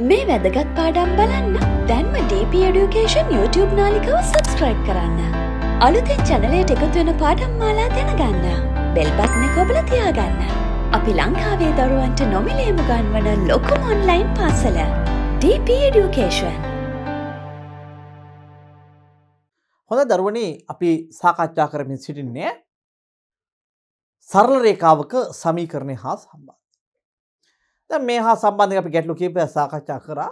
මේ වැදගත් පාඩම් බලන්න දැන්ම DP Education YouTube නාලිකව සබස්ක්‍රයිබ් කරන්න. අලුතෙන් චැනලයට එකතු වෙන පාඩම් මාලා දැනගන්න. බෙල්බත්න කොබල තියාගන්න. අපි ලංකාවේ දරුවන්ට නොමිලේම ගන්වන ලොකුම ඔන්ලයින් පාසල DP Education. හොඳ දරුවනේ අපි සාකච්ඡා කරමින් සිටින්නේ සරල රේඛාවක සමීකරණය හා සම්බන්ධ දැන් මේ හා සම්බන්ධයෙන් අපි ගැටලු කීපයක් සාකච්ඡා කරා.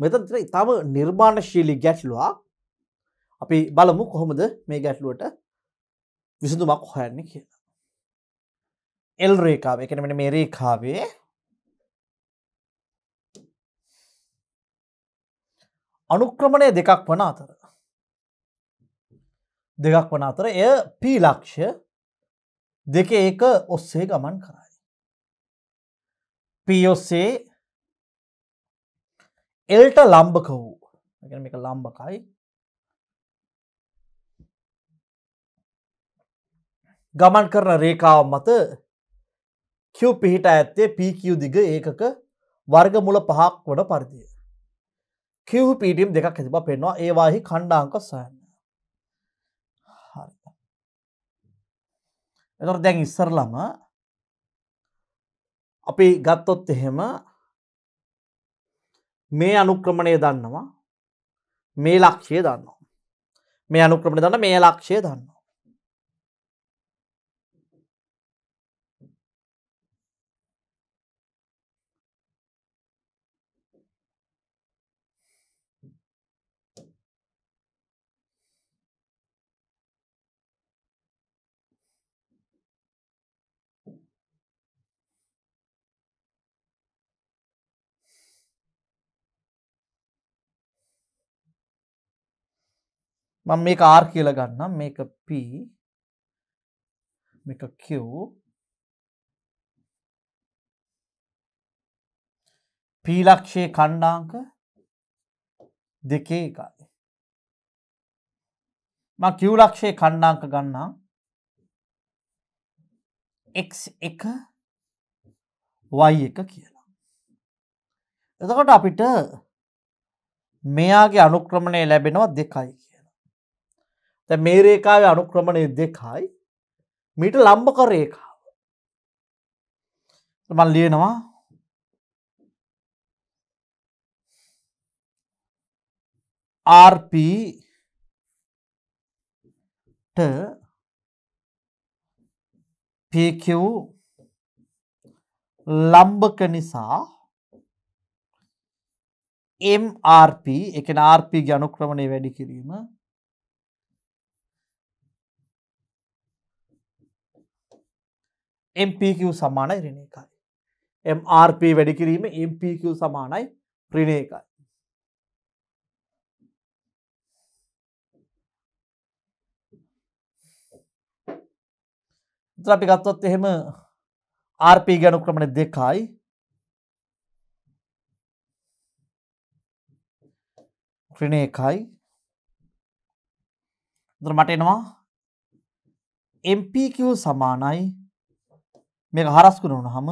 මෙතන තව නිර්මාණශීලී ගැටලුවක්. අපි බලමු කොහොමද මේ ගැටලුවට විසඳුමක් හොයන්නේ කියලා. L රේඛාව, ඒ කියන්නේ මේ රේඛාවේ අනුක්‍රමණය දෙකක් වන අතර දෙකක් වන අතර එය P ලක්ෂ්‍ය දෙක ඒක ඔස්සේ ගමන් කරයි. P ඔස්සේ එල්ට ලම්බක වූ එක ලම්බකයි ගමන් කරන රේකාව මත කිව් පිහිට ඇත්තේ පිකිව් දිග ඒකක වර්ග මුල පහක් වඩ පරිදිය. කිව් පිටිම් දෙකක් ඇතිබ පෙන්වා ඒවාහි කණ්ඩාංක සයන්න. එතොට දැන් ඉස්සරලම අපි ගත්තොත් එහෙම මේ අනුක්‍රමණය දන්නවා මේ ලක්ෂය දන්නවා මේ අනුක්‍රමණ දන්න මේ ලක්ෂය දන්න මම මේ කාර් කියල ගන්නම් මේක P මේක Q පීලක්ෂයේ කණ්ඩාංක දෙකේ එකයි ම කිව්ලක්ෂයේ කණ්ඩාංක ගන්නම් එක් එක වයි එක කියලා. එතකොට අපිට මෙයාගේ අනුක්‍රමණය ලැබෙනවා දෙකයි කිය. තැ මේ රේකාව අනුක්‍රමණය දෙකයි මීට ලම්බක රේකාව මන් ලියනවා RPට PQ ලම්බක නිසා MRP එක RP ගනුක්‍රමණය වැඩි කිරීම MPQ සමානයි රිණ එකයි. MRP වැඩි කිරීම MPQ සමානයි රිණ එකයි. අපි ගත්තොත් එහෙම RP ගණුක්‍රමණ දෙකයි ක්‍රණ එකයි දර මට එනවා MPQ සමානයි මේක හරස්කුණ වුණහම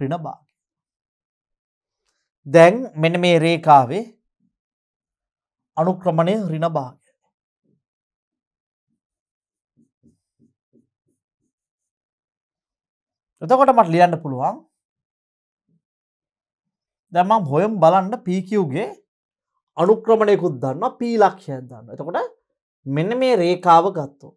රිණ භාග. දැන් මෙන මේ රේකාවේ අනුක්‍රමණය රිණ භාග. එතකොට මට ලියන්න පුළුවන් දැමම් හොයම් බලන්න පිකවගේ අනුක්‍රමණයකුත් දන්න පී ලක්ෂය දන්න එතකොට මෙන්න මේ රේකාව ගත්තෝ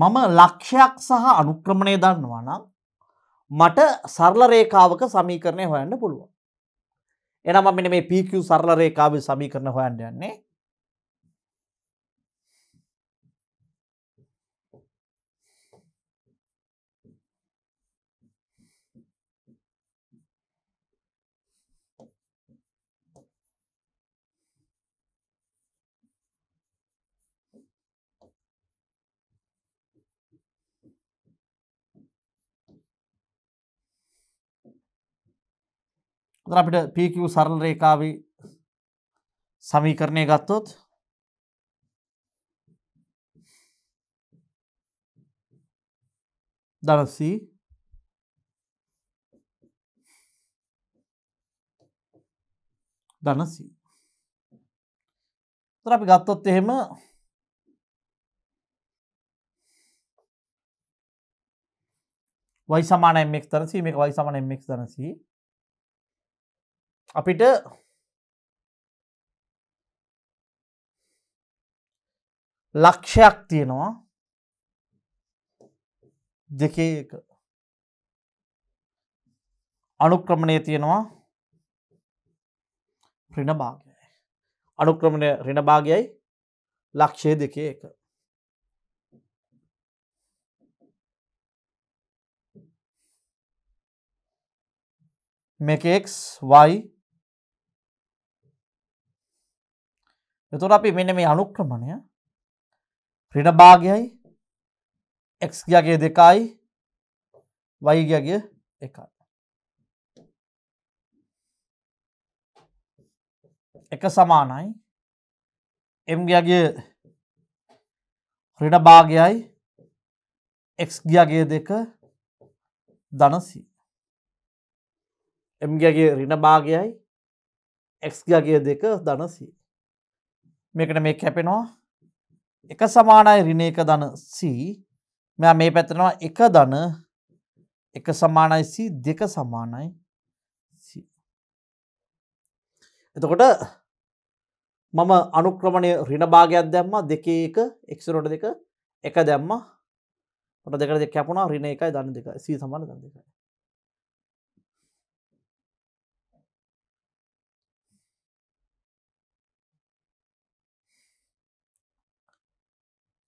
මම ලක්ෂයක් සහ අනුක්‍රමණය දන්නවා නම් මට සරලරේකාවක සමීකරණය හොයන්න පුළුවන්. එනම මෙ මේ පිකු සරලරේකාව සමීකරණ හොයන්න යන්නේ ඔතන අපිට PQ සරල රේඛාවේ සමීකරණය ගත්තොත් දනසී දනසී තර අපි ගත්තොත් එහෙම වයි සමාන එමක් තරසී මේ වයි සමාන එමක් දනසී අපිට ලක්ෂයක් තියෙනවා දෙකේ එක අනුක්‍රමණය තියෙනවා රිණ භාගයයි අනුක්‍රමණය රිණ භාගයයි ලක්ෂය දෙකේ එක මේක x y එතුර අපි මෙන්න මේ අනුක්‍රමණය ක්‍රට භාගයයි එක්ගගේ දෙකයි වයිගගේ එකයි. එක සමානයි එම්ගගේ ක්‍රට භාගයයි එක්ගගේ දෙක දනසී. එම්ගගේ රිණ භාගයයි එක්ගගේ දෙක දනසී. මේකට මේ කැපෙනවා එක සමානයි රිණ එක ධන C මෙයා මේ පැත්තනවා එක ධන එක සමානයි C දෙක සමානයි C එතකොට මම අනුක්‍රමණය රිණ භාගයක් දැම්මා දෙකේ එක එක්සරෝට දෙක එක දැම්මා මට දෙකට දෙක කැපුණා රිණ එකයි ධන දෙකයි C සමාන ධන දෙකයි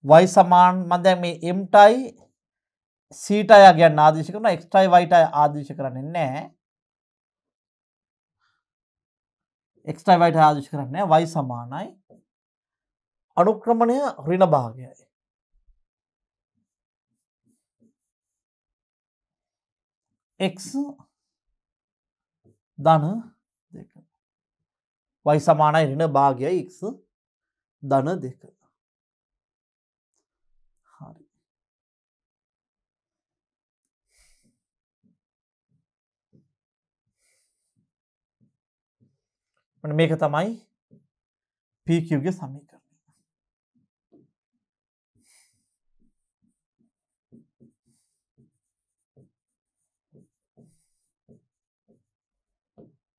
y සමාන මම දැන් මේ m ටයි c ටයි ගන්න ආදේශ කරනවා x ටයි y ටයි ආදේශ කරන්නේ නැහැ. x ටයි y ටයි ආදේශ කරන්නේ y සමානයි අනුක්‍රමණය ඍණ භාගයයි. x ධන දෙක. y සමානයි ඍණ භාගයයි x ධන දෙක. මට මේක තමයි පීකගේ සමීකරණය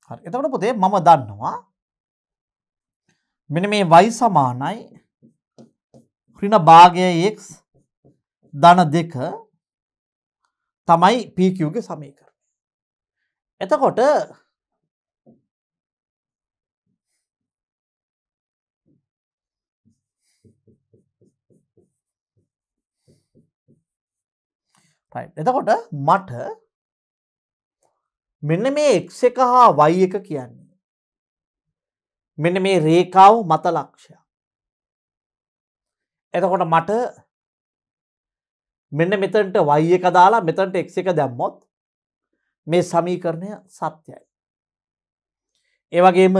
එතකට පුතේ මම දන්නවා මෙන මේ වයි සමානයි ක්‍රින භාගයX දන දෙක තමයි පීකගේ සමීකරණය එතකොට එතකොට මට මෙන්න මේ එක් එක හා වයි එක කියන්නේ. මෙන්න මේ රේකාව් මත ලක්ෂය. එතකොට මට මෙන්න මෙතන්ට වයි එක දාලා මෙතන්ට එක් එක දැම්මොත් මේ සමීකරණය සත්‍යයි. ඒවගේම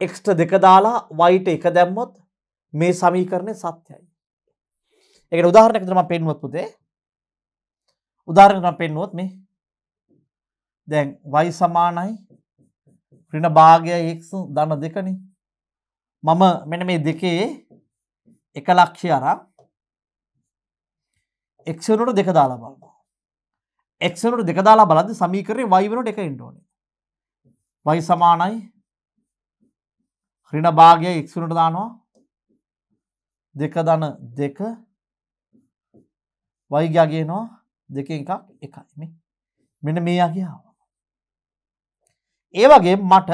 එක්ට දෙක දාලා වයිට එක දැම්මොත් මේ සමීකරණය සත්‍යයි. එක උදාහරණක තරම පෙන්වත් පුදේ උදාරණට පෙන්නුවොත් මේ දැන් වයි සමානයි ඍණ භාගය x ධන දෙකනේ මම මෙන්න මේ දෙකේ එක ලක්ෂය අරන් x වෙනුවට දෙක දාලා බලනවා x වෙනුවට දෙක දාලා බලද්දි සමීකරණේ y වෙනුවට එක එන්න ඕනේ y සමානයි ඍණ භාගය x වෙනුවට දානවා දෙක ධන දෙක y ගියා කියනවා දෙකෙන් එකක් එකයි මේ. මෙන්න මේ අගේ ආවා. ඒ වගේ මට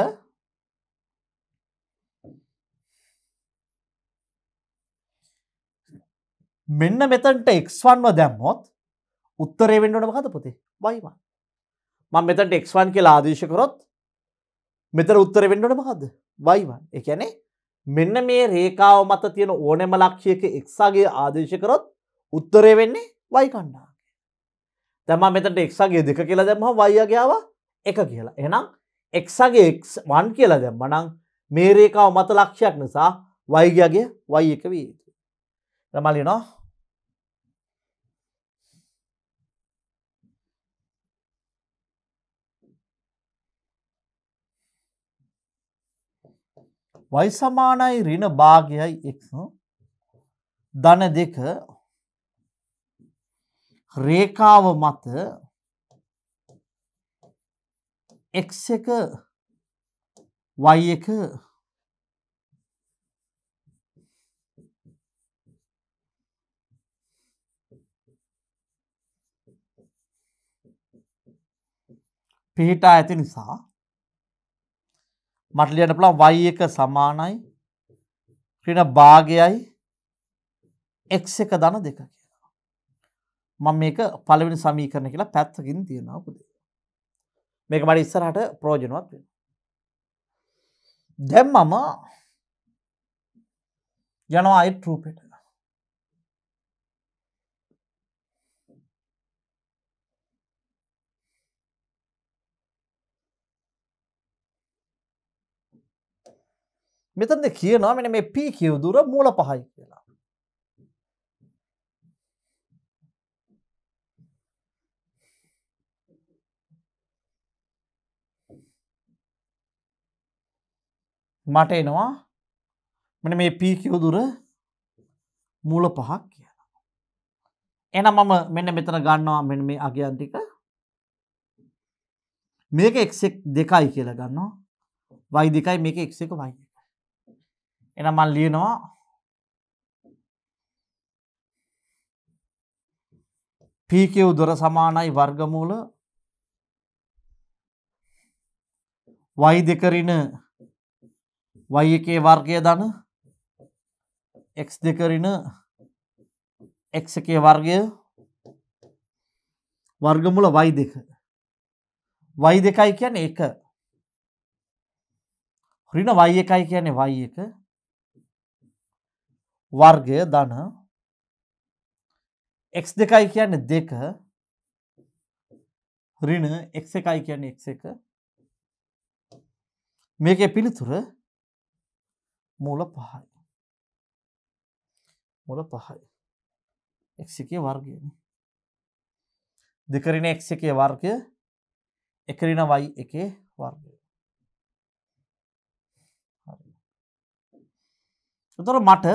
මෙන්න මෙතන්ට එක්වන්ව දැම්මොත් උත්තරේ වෙන්ඩට මකත පොතේ වයිවා මං මෙතන්ට එක්වන් කියලා ආදේශකරොත් මෙතර උත්තර වෙන්ඩට මකද වයිවන් එකැනේ මෙන්න මේ රේකාව මත තියෙන ඕනෙම ලක්ෂයක එක්සාගේ ආදේශකරොත් උත්තරේ වෙන්නේ වයිකණ්ඩා තැම මෙතට එක්සගේ දෙක කියලා දැම්ම වයිගාව එක කියලා එනම් එක්සගේ වන් කියලා දැම්මනං මේරේකාව මත ලක්ෂයක් නිසා වයිගගේ වයි එක වී රමලිනෝ වයි සමානයි රින භාගයයි එක් දන දෙක රේකාව මත එක් එක වයි එක පිහිටා ඇති නිසා මට ලියන්න පුළුවන් y එක සමානයි ඍණ භාගයයි x එක ධන දෙක කියලා. මම මේක පළවෙනි සමීකරණ කියලා පැත්තකින් තියනවා පුතේ. මේක මට ඉස්සරහට ප්‍රයෝජනවත් වෙනවා. දැන් මම යනවා අයිත් රූපෙට. මෙතනද කියනවා මෙන්න මේ p කියව දුර මූල පහයි කියලා. මට එනවා මෙන මේ පීකෝ දුර මූල පහක් කියලා. එන මම මෙන්න මෙතන ගන්නවා මෙ මේ අගයන්ටික මේක එක්ෙක් දෙකයි කියලා ගන්නවා වයි දෙකයි මේක එක්සක වයි එන මල් ලියනවා පීකව් දොර සමානයි වර්ගමූල වයි දෙකරින y එකේ වර්ගය ධන x දෙක ඍණ x එකේ වර්ගය වර්ගමූල y දෙක y දෙකයි කියන්නේ 1 ඍණ y එකයි කියන්නේ y එක වර්ගය ධන x දෙකයි කියන්නේ 2 ඍණ x එකයි කියන්නේ x එක මේකේ පිළිතුර 0.5 මුල පහයි. මුල පහයි. එක්සිකේ වර්ගයන. දෙකරන එක් එකේ වර්ගය එකරින වයි එකේ වර්ගය. තොර මට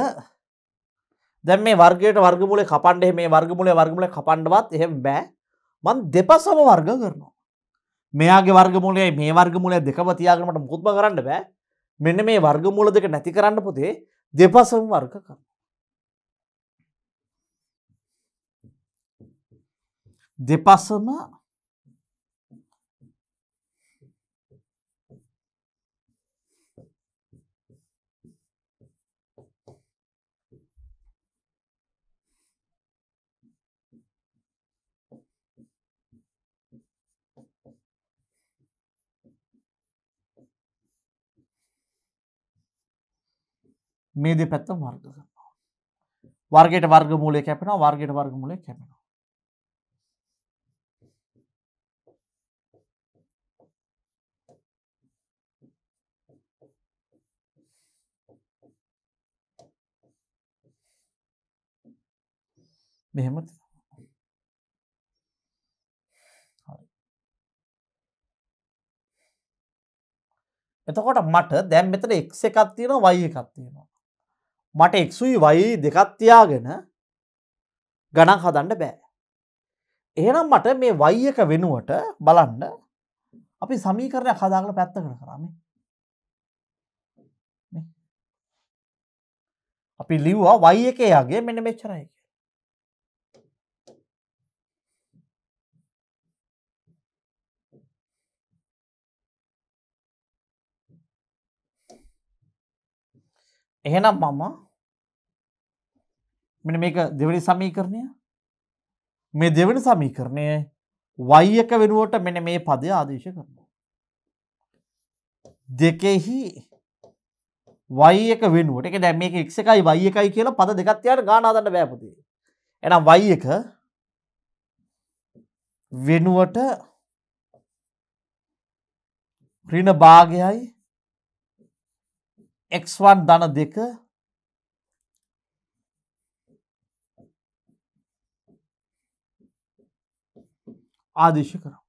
දැම් මේ වර්ගයට වර්ගමුල කපන්ඩ මේ වර්ගමුලේ වර්ගමුල කපන්ඩවත් එහෙම බෑ මන් දෙපසම වර්ග කරනවා. මෙයාගේ වර්ගමුලේ මේ වර්ගමුලේ දෙකව තියාගීමට මුත්ම කරන්න බෑ මෙන්න මේ වර්ගමූල දෙක නැති කරන්න පුතේ දෙපසම වර්ග කර. දෙපසම මේ දෙපැත්ත වර්ග කරනවා. වර්ගයට වර්ග මූලය කැපෙනවා වර්ගයට වර්ග මූලය කැපෙනවා. මෙහෙම එතකොට මට දැම් මෙතන එක් එකක් තියෙන වයි එකක් තියෙනවා මට එක්සුයි වයි දෙකත්තියාගෙන ගණන් හදන්න බෑ. එහෙනම් මට මේ වයි එක වෙනුවට බලන්න අපි සමීකරණයක් හදාගල පැත්ත කර කරම. අපි ලිව්වා වයි එක යාගේ මෙන මෙච්චරයි. එහෙනම් මම මෙන්න මේක දෙවනි සමීකරණය මේ දෙවනි සමීකරණය y එක වෙනුවට මෙන්න මේ පදය ආදේශ කරනවා. දෙකෙහි y එක වෙනුවට ඒක දැන් මේක x එකයි y එකයි කියලා පද දෙකක් තියාගෙන ගාන හදන්න බෑ පුතේ. එහෙනම් y එක වෙනුවට ඍණ භාගයයි x1 ධන දෙක ආදේශ කරා.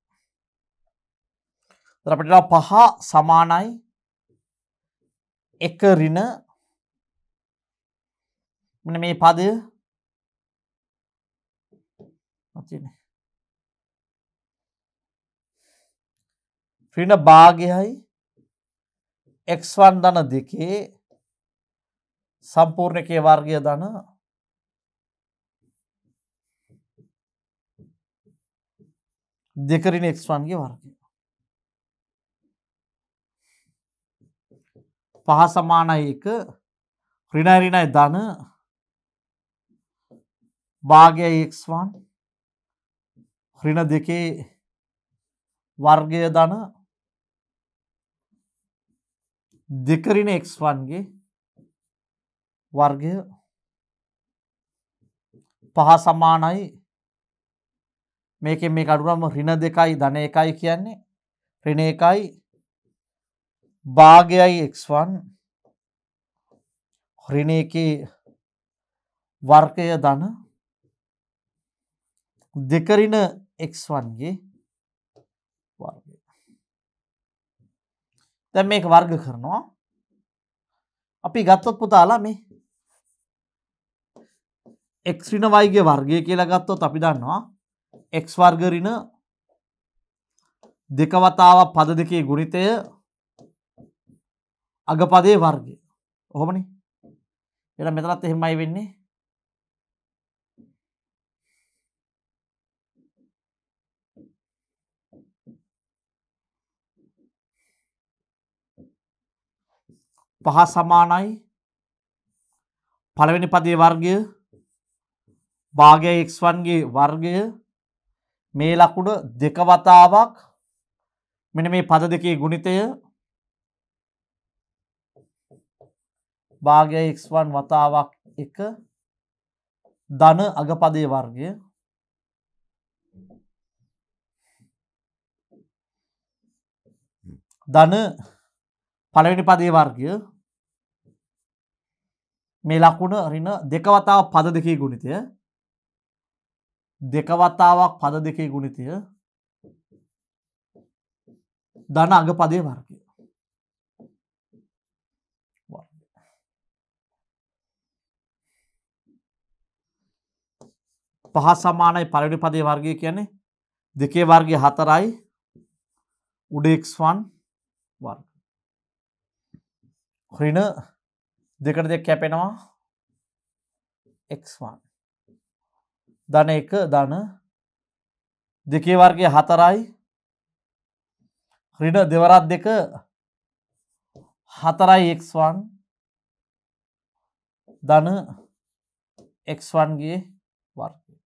අපිට පහ සමානයි එක ඍණ මෙන්න මේ පදය තියෙන්නේ. ඍණ භාගයයි එක්වන් දන දෙකේ සම්පූර්ණ එකේ වර්ගය දන දෙකරින එක්වන්ගේ වර්ගය පහ සමානයි එක රිනරිනයි දන භාගය එක්වන් රින දෙකේ වර්ගය දන දෙකරින x1ගේ වර්ගය පහ සමානයි මේක මේ කඩුනම රින දෙකයි ධන එකයි කියන්නේ රින එකයි භාගයයි x1 රින එකේ වර්ගය ධන දෙකරින x1 ගේ දැන් මේක වර්ග කරනවා. අපි ගත්තොත් පුතාලා මේ x ඍණ y ගේ වර්ගය කියලා ගත්තොත් අපි දන්නවා x වර්ග ඍණ දෙක වතාවක් පද දෙකේ ගුණිතය අගපදයේ වර්ගය. ඔහොමනේ. එහෙනම් මෙතනත් එහෙමයි වෙන්නේ. පහ සමානයි පළවෙනි පදේ වර්ගය භාගය එක්වන්ගේ වර්ගය මේ ලකුණ දෙක වතාවක් මෙන මේ පද දෙකේ ගුණිතය භාගය එක්වන් වතාවක් එක ධන අගපදය වර්ගය ධන පළවෙනි පදේ වර්ගය මේ ලකුණ රින දෙකවතාව පද දෙකේ ගුණිතය දෙකවතාවක් පද දෙකේ ගුණිතය ධන අග පදේ වර්ගය පහ සමානයි පළවෙනි පදේ වර්ගය කියන්නේ දෙකේ වර්ගය හතරයි උඩ x1 වර්ග ඍණ දෙකට දෙක කැපෙනවා x1 ධන 1 ධන දෙකේ වර්ගය 4යි ඍණ දෙවරක් දෙක 4යි x1 ධන x1 ගේ වර්ගය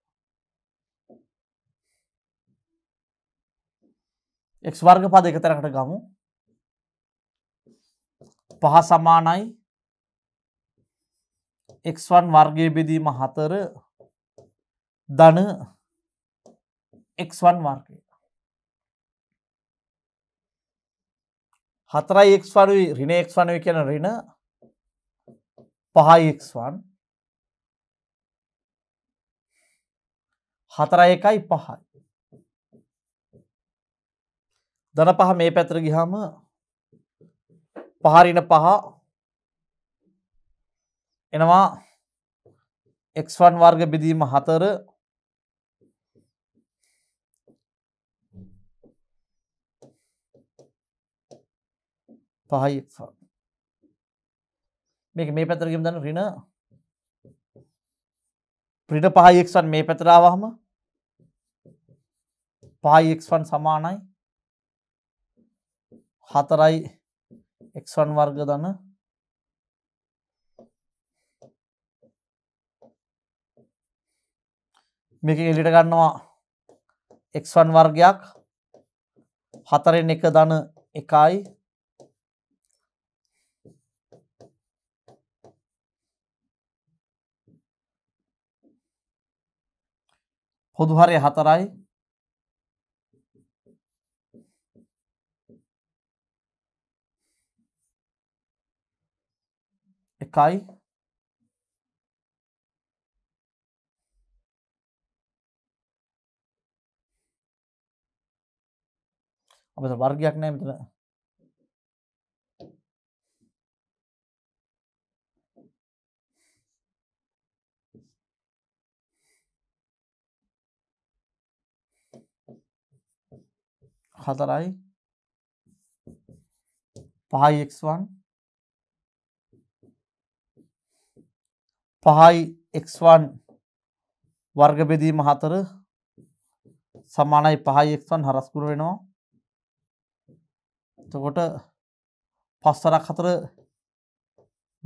x වර්ග පද එකතරකට ගමු පහ සමානයි එක්වන් වර්ගය බෙදීම හතර ධන එක්වන් වර්ගය හතරයි එක්වරුයි රින එක්වනුව කියන රින පහයි එක්වන් හතර එකයි පහයි දන පහ මේ පැතර ගිහාම පහරින පහ එනවා එක්වන් වර්ග බෙදීම හතර පහයි මේක මේ පැතරගම් දන්න රින ප්‍රිට පහයික්වන් මේ පැතරාවහම පහයික්වන් සමානයි හතරයි x1 වර්ග ධන මේක එලිට ගන්නවා x1 වර්ගයක් 4න් 1 ධන 1යි පොදු හරය 4යි इकाई अब इधर वर्ग यकने मतलब खतर आई पाई एक्स वन පහයි එක්වන් වර්ගබෙදීම හතර සමානයි පහයි එක්වන් හරස්කුර වෙනවා තකොට පස්සරක් හතර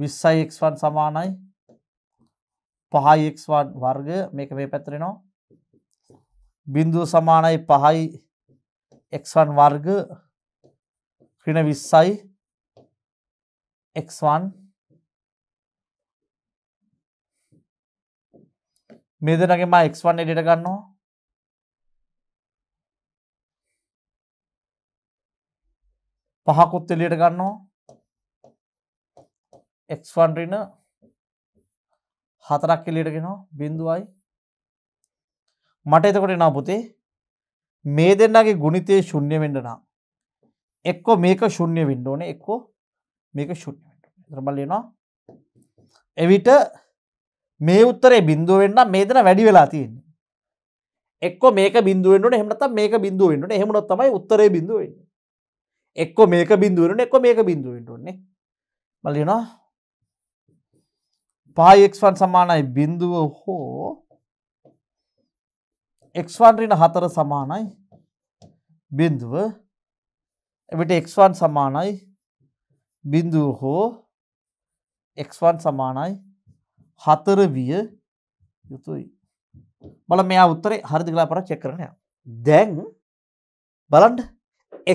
විස්සයි එක්වන් සමානයි පහයි එක්වන් වර්ග මේක මේ පැත්තරෙනවා බිින්දුව සමානයි පහයි එක්වන් වර්ග ක්‍රින විස්සයි එක්වන් මේ දෙනගේ මා එක්වන් එඩට ගන්නවා පහකුත් එලියට ගන්නවා එක්වන් රින හතරක් එලියටගෙනවා බිඳුවයි මට එතකොට එනා පුතේ මේ දෙන්නගේ ගුණිතය ශුන්්‍ය වෙන්ඩනා එක්කෝ මේක ශුන්්‍ය වින්ඩෝන එක්කෝ මේක ශුන්්‍ය ්‍රබලනවා එවිට මේ උත්තරේ බින්දුවෙන්න්න මේදන වැඩි වෙලා තියන්නේ එක්ක මේක බින්දුවෙන්ට හෙමට මේක බින්දුවෙන්ට හෙමනොත් තමයි උත්තරේ බිඳුවෙන් එක්ක මේක බින්දුවෙන්ට එක්ක මේක බින්දුවෙන්ටන්නේ මලිනා පායික්වන් සමානයි බින්දුව හෝ එක්වන්රින හතර සමානයි බින්දුව එවිට එක්වන් සමානයි බින්දුව හෝ එක්වන් සමානයි හතර විය යුතුයි. බල මෙයා උත්තරේ හරිද කියලා පරක් චෙක් කරන්න යනවා. දැන් බලන්න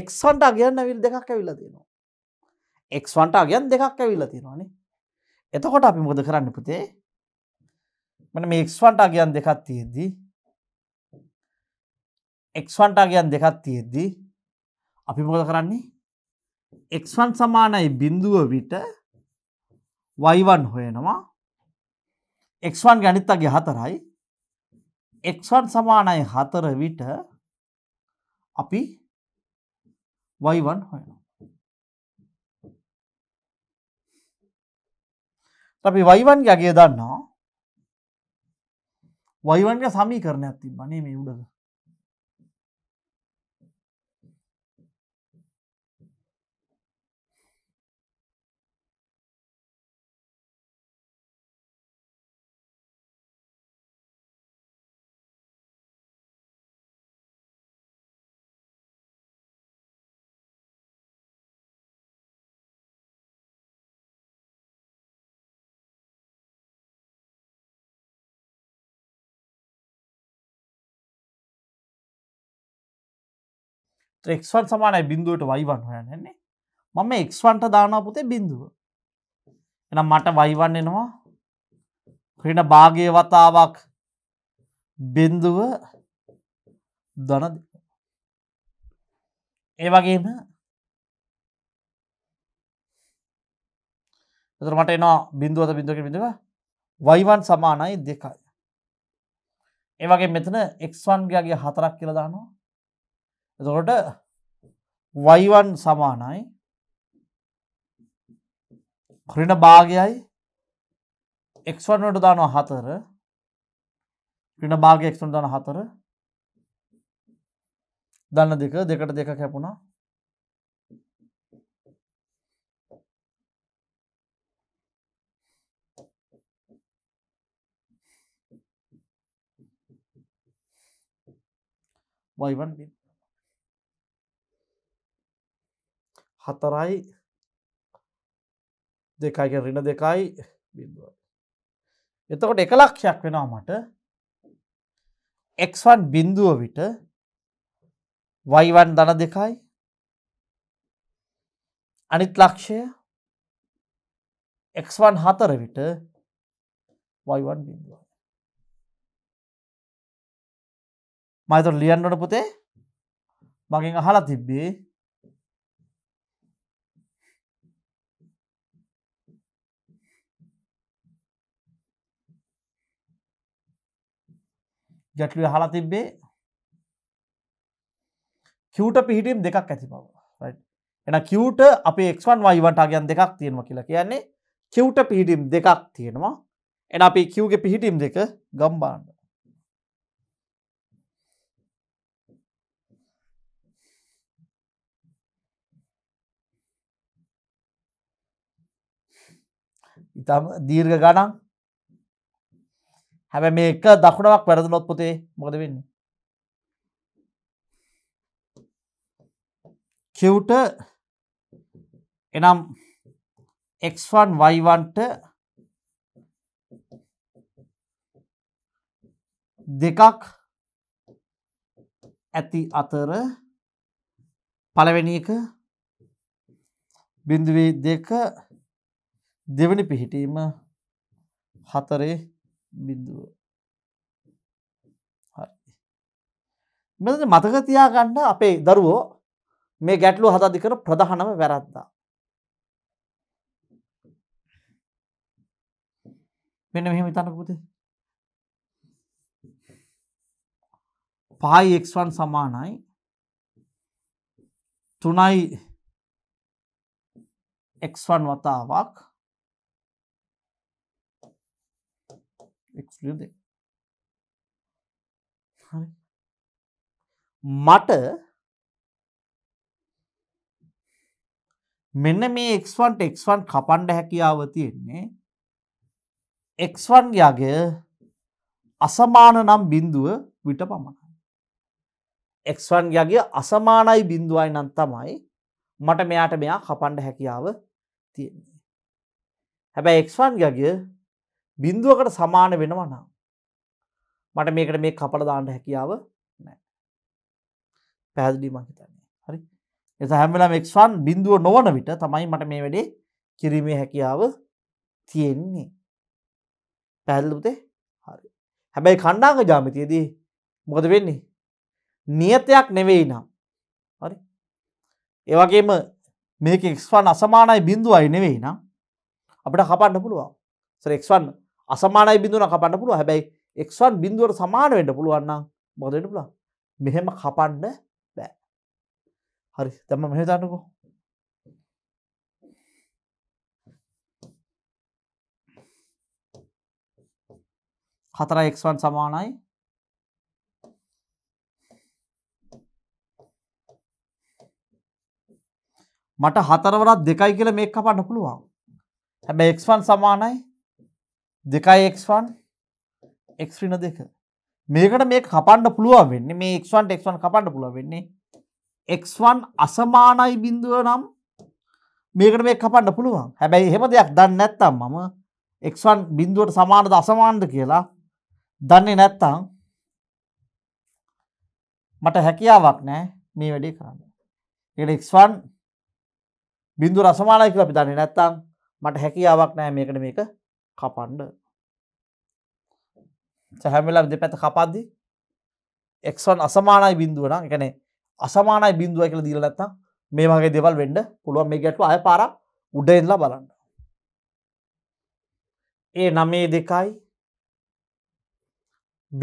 x1ට අගයන් අවිල් දෙකක් ඇවිල්ලා තියෙනවා. x1ට අගයන් දෙකක් ඇවිල්ලා තියෙනවා නේ. එතකොට අපි මොකද කරන්න පුතේ? මම මේ x1ට අගයන් දෙකක් තියෙද්දි x1ට අගයන් දෙකක් තියෙද්දි අපි මොකද කරන්නේ? x1 සමානයි බිඳුව විට y1 හොයනවා එක්වන් ගනිත්තගේ හතරයි එක්වන් සමානයි හතර විට අපි වයිවන් හොයනවා. අපි වයිවන් ගගේ දන්නවා වයිවන්ගේ සමී කරණයක් තිබන්නේ මේ උඩද එක්වන් සමානයි බිඳුවට වයිවන් හොයන්නේ මම එක්වන්ට දානාපුතේ බිඳුව එනම් මට වයිවන් එනවා ක්‍රීට භාගය වතාවක් බිඳුව දන ඒ වගේම එතරමට එනවා බිඳුවත බිඳුවක බිඳුව වයිවන් සමානයි දෙකයි ඒවගේ මෙතන එක්වන්ගේගේ හතරක් කියලදානවා එතකොට වයිවන් සමානයි ක්‍රණ භාගයයි එක්වන්ට දානවා හතර ක්‍රණ භාග එක්වන් දන හතර දන්න දෙක දෙකට දෙක කැපුණා වයිවන් බිල් හතරයි දෙකයිගෙන් රින දෙකයි බිදුවයි. එතකොට එක ලක්ෂයක් වෙනවා මට එක්වන් බින්දුව විට වයිවන් දන දෙකයි අනිත් ලක්ෂය එක්වන් හතර විට වයිවන් බිදුවයි. මයිතුර ලියන්නට පුතේ මගින් අහලා තිබ්බේ ජටලුව හලා තිබ්බේ කිවට පිහිටීම් දෙකක් ඇති බව එන කිවට අප එක්වන් වයිවට අගයන් දෙකක් තියෙනවා කියලා කියන්නේ කිවට පිහිටීම් දෙකක් තියෙනවා එන අපි කිව්ගේ පිහිටීම් දෙක ගම්බාන්න ඉතාම දීර්ඝ ගණන් හැබ මේ එක දකුණාවක් වැරදුනොත් පොතේ මොකද වෙන්නේ කිව්ට එනම් x1 y1ට දෙකක් ඇති අතර පළවෙනි එක බිඳුවේ දෙක දෙවනි පිහිටීම හතරේ බිදුව මෙ මතකතියාගන්න අපේ දරුවෝ මේ ගැටලු හදදිකර ප්‍රධහනම වැරත්තා මෙන්න මෙහෙම තන්න පුතේ පායික්වන් සමානයි තුනයි එක්වන් වතාවක් එක්ද මට මෙන්න මේ එක්වන්ට එක්වන් කපන්ඩ හැකියාව තියෙන්නේ එක්වන් යාගේ අසමාන නම් බිින්දුව විට පමණයි. එක්වන් යාගේ අසමානයි බිින්දුවයි නම් තමයි මට මෙයාට මෙයා කපන්ඩ හැකියාව තියෙන්නේ. හැබැයි එක්වන් යාගේ බින්දුවකට සමාන වෙනවනම් මට මේකට මේ කපල දාන්න හැකියාව නෑ පැහැදිලි මහිතන්නේ හරි එත හැමලම් එක්වන් බින්දුව නොවන විට තමයි මට මේ වැඩේ කිරීමේ හැකියාව තියෙන්නේ පැල්ලුතේ හරි හැබැයි කණ්ඩාග ජාමිතියදී මොකද වෙන්නේ නියතයක් නෙවෙයි නම් හරි ඒවගේම මේක එක්වන් අසමානයි බිඳුවයි නෙවෙයි නම් අපට කපන්න පුළුවන් සරෙක්වන් අසමානයි බිඳුන කපන්න පුළුව හැබැයි එක්වන් බිඳුවට සමාන වෙන්න පුළුවන්නම් මොදට පුලා මෙහෙම කපන්න බෑ හරි තැම මෙහතන්නකෝ හතර එක්වන් සමානයි මට හතරවරත් දෙකයි කියල මේ කපන්න පුළුවන් හැබැ එක්වන් සමානයි දෙකයි එක්වන් එක්්‍රින දෙක මේකට මේ කපන්ඩ පුළුව වෙන්න මේ එක්වන් එක්වන් කපන්ඩ පුළුව වෙන්නේ එක්වන් අසමානයි බින්දුව නම් මේකට මේ කපන්න පුළුවන් හැබැයි හෙම දෙයක් දන්න නැත්තම් මම එක්වන් බින්දුවට සමානද අසමාන්ද කියලා දන්නේ නැත්තං මට හැකියාවක් නෑ මේ වැඩේ කරන්න එට එක්වන් බින්දු රසමානයි කියලා අපි දන්නේ නැත්තං මට හැකියාවක් නෑ මේකට මේක කපන්ඩ සැහැමලා දෙපැත කපද්දි එක්වන් අසමානයි බින්දුවන එකන අසමානයි බින්දුව කියල දීල නැත්ත මේ වගේ දෙවල් වෙන්ඩ පුළුවන් මේ ගැටු අය පාර උඩෙල්ලා බලන්න ඒ නමේ දෙකයි B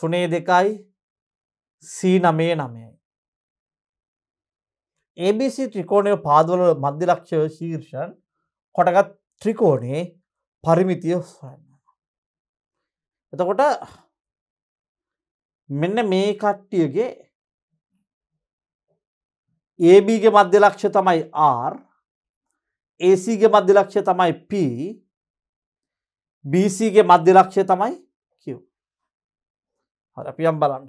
තුනේ දෙකයි C නමේ නමයයි ABC ත්‍රිකෝණය පාදවල මධ්‍යලක්ෂ ශීර්ෂන් කොටගත් ත්‍රිකෝණයේ පරිමිතිය හොන්න. එතකොට මෙන්න මේ කට්ටියගේ ඒබගේ මධ්‍ය ලක්ෂ තමයි R ඒසගේ මධ්‍ය ලක්ෂ තමයි P BCගේ මධ්‍ය ලක්ෂය තමයි කිව්. හරපියම් බලන්න.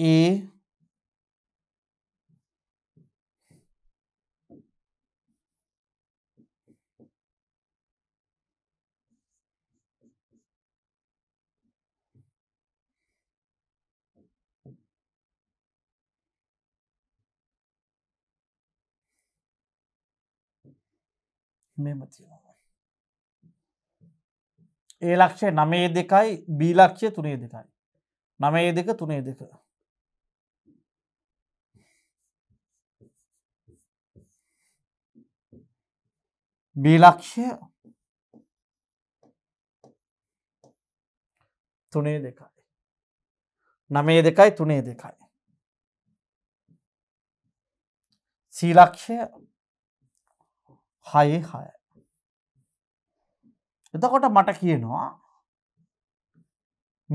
E මෙම තියෙනවා. ඒ ලක්ෂය නමේ දෙකයි බීලක්ෂය තුනේ දෙකයි. නමේ දෙක තුනේ දෙක. බීලක්ෂය තුනේ දෙකයි. නමේ දෙකයි තුනේ දෙකයි. සීලක්ෂය හයි හය. එතකොට මට කියනවා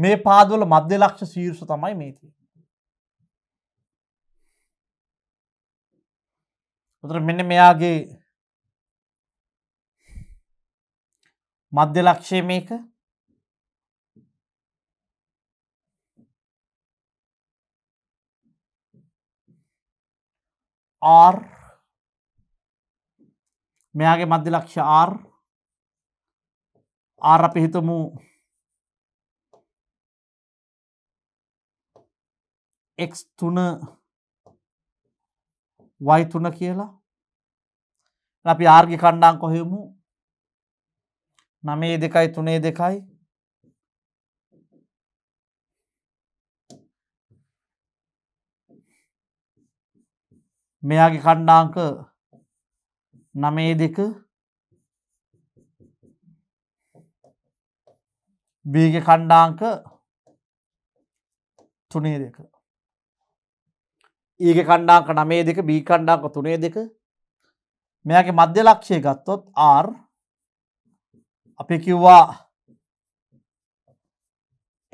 මේ පාදවල මධ්‍ය ලක්ෂ සීරුෂ තමයි මේති. තර මෙන්න මෙයාගේ මධ්‍ය ලක්ෂය මේක R මෙයාගේ මධ්‍ය ලක්ෂ R R අපි හිතමු x තුන y තුන කියලා අපි ආර්ගි කණ්ඩාම් කොහෙමු නමේ දෙකයි තුනේ දෙකයි මෙයාගේ කණ්ඩාංක නමේ දෙක බීග කණ්ඩාංක තුනේ දෙක ඒග කණ්ඩාංක නමේ දෙක බී කණ්ඩාක තුනේ දෙක මෙයාගේ මධ්‍ය ලක්ෂය ගත්තොත් ආර් අපි කිව්වා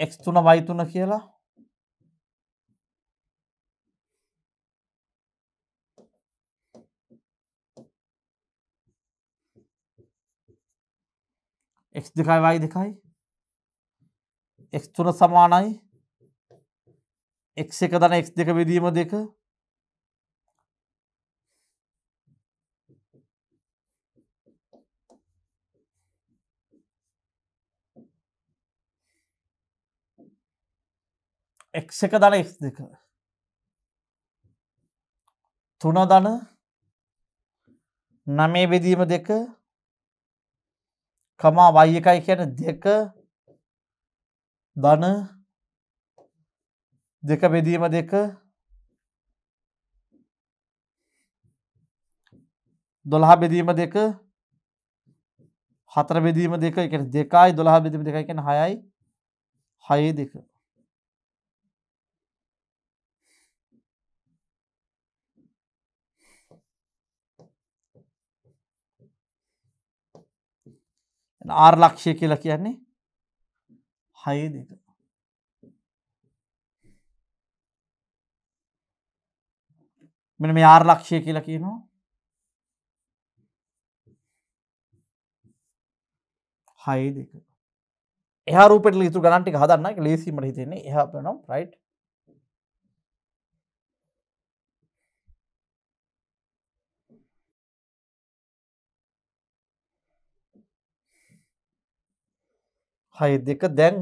එක් තුන වයිතුන කියලා එක් දෙකයි වයි දෙකයි එක් තුන සමානයි එක් එක දන එක් දෙක විදීම දෙක එක් එක දන එක් දෙක තුන දන නමේ බෙදීම දෙක කමා වයි එකයි කියන දෙක දන දෙක බෙදීම දෙක දොළහ බෙදීම දෙක හතර බෙදීම දෙක එක දෙකයි දොළහ බෙදීම දෙකයි කියන හයයි හයේ දෙක ආර්ලක්ෂය කියලා කියන්නේ හය දෙක මෙන මේ ආර්ලක්ෂය කියලා කියනවා හය දෙක එහ රූපට ලිතු ගනන්ටි හදන්න ලේසිීමට හිතෙන්නේ එහ පනම් ප්‍රයිට් හය දෙක දැන්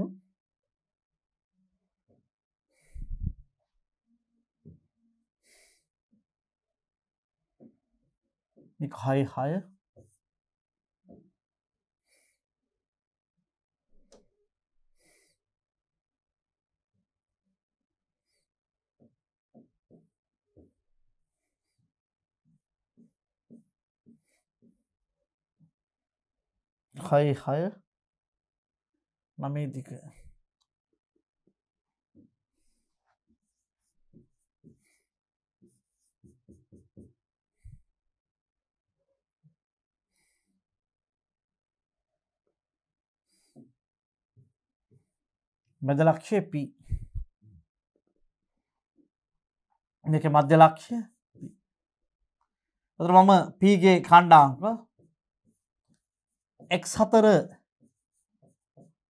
හයි හය හයි හය නමේ දික මැද ලක්ෂය පී එක මධ්‍ය ලක්ෂය තර මම පීගේ කණ්ඩාංක එක් හතර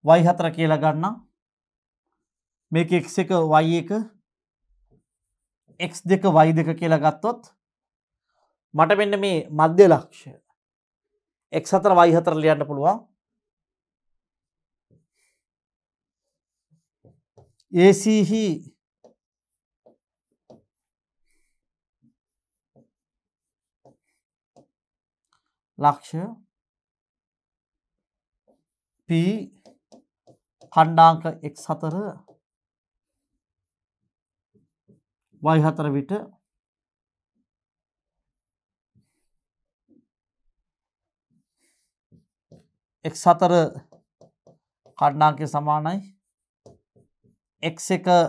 y 4 කියලා ගන්නම්. මේක x1 y1 x2 y2 කියලා ගත්තොත් මට මෙන්න මේ මධ්‍ය ලක්ෂය x4 y4 ලියන්න පුළුවන් ACහි ලක්ෂය P ඛණ්ඩාංක x4 y4 විට x4 ඛණ්ඩාංකය සමානයි x1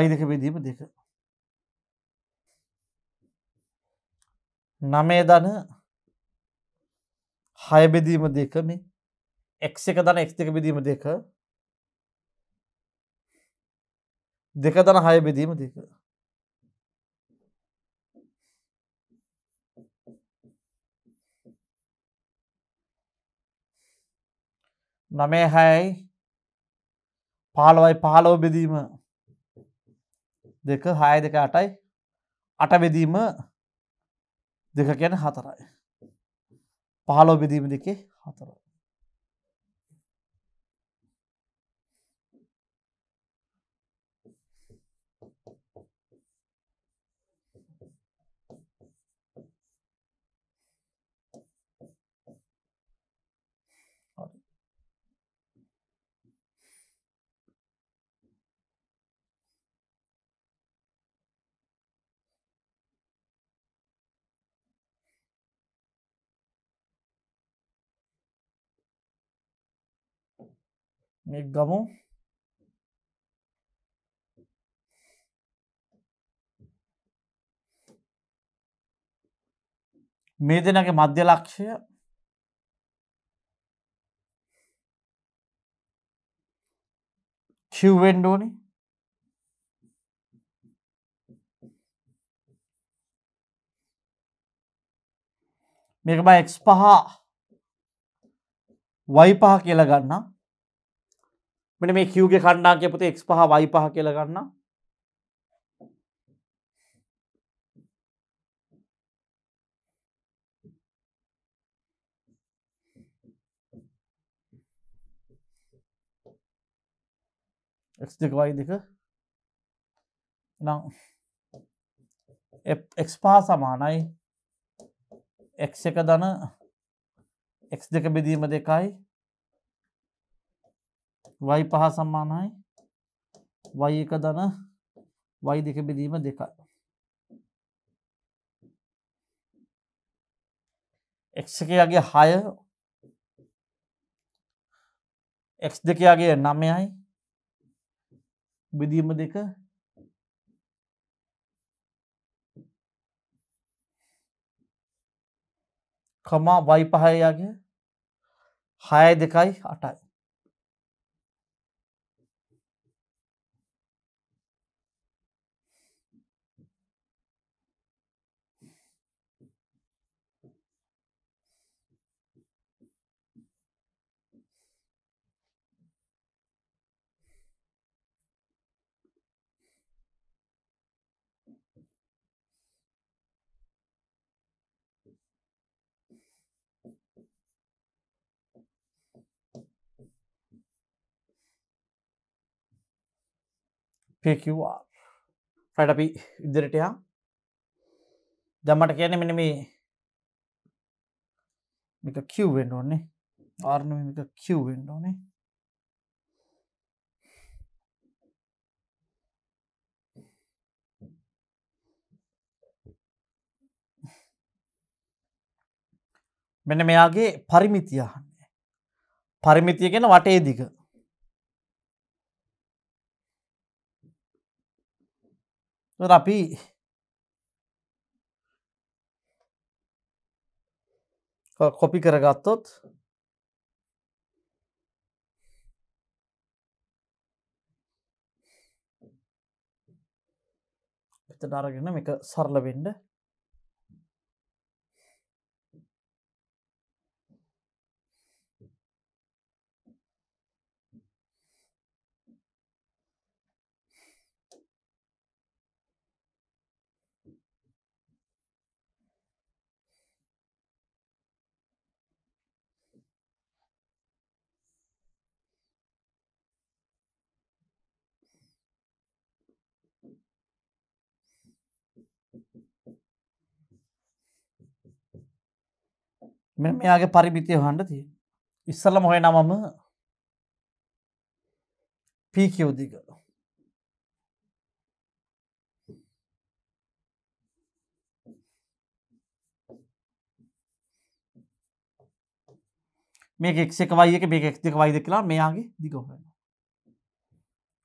y දෙක බෙදීම දෙක නමේ දන හයබෙදීම දෙක මේ එක් එක දන එක් එක බෙදීම දෙක දෙක දන හය බෙදීම දෙක නමේ හැයි පාලවයි පහලෝ බෙදීම දෙක හය දෙක අටයි අට බෙදීම දෙක ගැන හතරයි. පහලෝ බෙදීම දෙකේ හතරයි. මේක ගමු මේ දෙනගේ මධ්‍ය ලක්ෂය කිව්වෙන්ඩෝනි මේක බයි එක් පහා වයි පහ කියලා ගන්නම් මෙට මේ කිව්ගේ කණ්ඩා කියපතේ එක් පහ වයි පහ කියලගන්න එක් දෙක වයි දෙක නම් එක් පා සමානයි එක් එක දන එක් දෙක බෙදීම දෙකයි y පහ සමානයි y එක ධන y දෙක බෙදීම දෙකයි. x එකයාගේ 6 x දෙකයාගේ 9යි බෙදීම දෙක කමා y පහයාගේ 6 දෙකයි 8යි TQR රට අපි ඉදිරිටයා දමට කියන මෙන මේ මික කිව්වෙන් ඕන්නේ ආර්ණමික කිව්වෙන් ඕනේ මෙන මෙයාගේ පරිමිතියහන්නේ පරිමිතිය ගැන වටේ දිග අපි කොපි කරගත්තොත් එතන අරගෙන මේක සරල වෙන්න මෙයාගේ පරිමිතිය හන්ඩ තිය ඉස්සල මොහේ නමම පීකියවදිග මේ එක්ෂක වයක මේ එක්තික වයිද කියලා මෙයාගේ දිගොහෙන